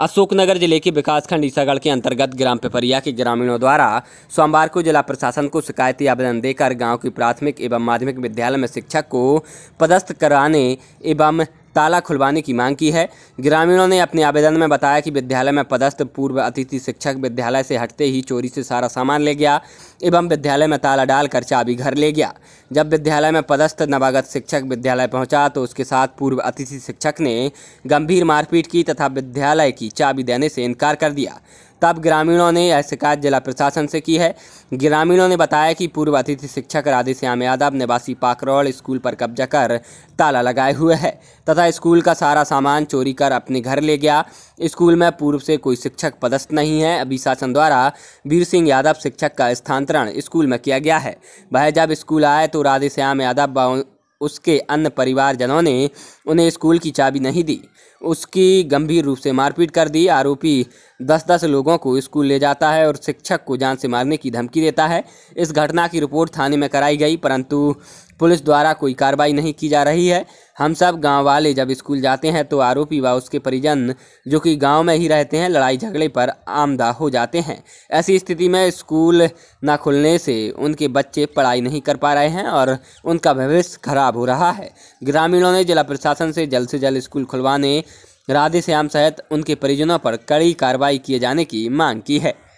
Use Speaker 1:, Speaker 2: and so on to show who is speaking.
Speaker 1: अशोकनगर जिले के विकासखंड ईसागढ़ के अंतर्गत ग्राम पिपरिया के ग्रामीणों द्वारा सोमवार को जिला प्रशासन को शिकायती आवेदन देकर गांव की प्राथमिक एवं माध्यमिक विद्यालय में शिक्षक को पदस्थ कराने एवं ताला खुलवाने की मांग की है ग्रामीणों ने अपने आवेदन में बताया कि विद्यालय में पदस्थ पूर्व अतिथि शिक्षक विद्यालय से हटते ही चोरी से सारा सामान ले गया एवं विद्यालय में ताला डालकर चाबी घर ले गया जब विद्यालय में पदस्थ नवागत शिक्षक विद्यालय पहुंचा तो उसके साथ पूर्व अतिथि शिक्षक ने गंभीर मारपीट की तथा विद्यालय की चाबी देने से इनकार कर दिया तब ग्रामीणों ने यह शिकायत जिला प्रशासन से की है ग्रामीणों ने बताया कि पूर्व अतिथि शिक्षक राधे श्याम यादव निवासी पाकरौल स्कूल पर कब्जा कर ताला लगाए हुए है तथा स्कूल का सारा सामान चोरी कर अपने घर ले गया स्कूल में पूर्व से कोई शिक्षक पदस्थ नहीं है अभी शासन द्वारा वीर सिंह यादव शिक्षक का स्थानांतरण स्कूल में किया गया है वह जब स्कूल आए तो राधे श्याम यादव उसके अन्य परिवारजनों ने उन्हें स्कूल की चाबी नहीं दी उसकी गंभीर रूप से मारपीट कर दी आरोपी दस दस लोगों को स्कूल ले जाता है और शिक्षक को जान से मारने की धमकी देता है इस घटना की रिपोर्ट थाने में कराई गई परंतु पुलिस द्वारा कोई कार्रवाई नहीं की जा रही है हम सब गांव वाले जब स्कूल जाते हैं तो आरोपी व उसके परिजन जो कि गांव में ही रहते हैं लड़ाई झगड़े पर आमदा हो जाते हैं ऐसी स्थिति में स्कूल न खुलने से उनके बच्चे पढ़ाई नहीं कर पा रहे हैं और उनका भविष्य खराब हो रहा है ग्रामीणों ने जिला प्रशासन से जल्द से जल्द स्कूल खुलवाने राधेश्याम सहित उनके परिजनों पर कड़ी कार्रवाई किए जाने की मांग की है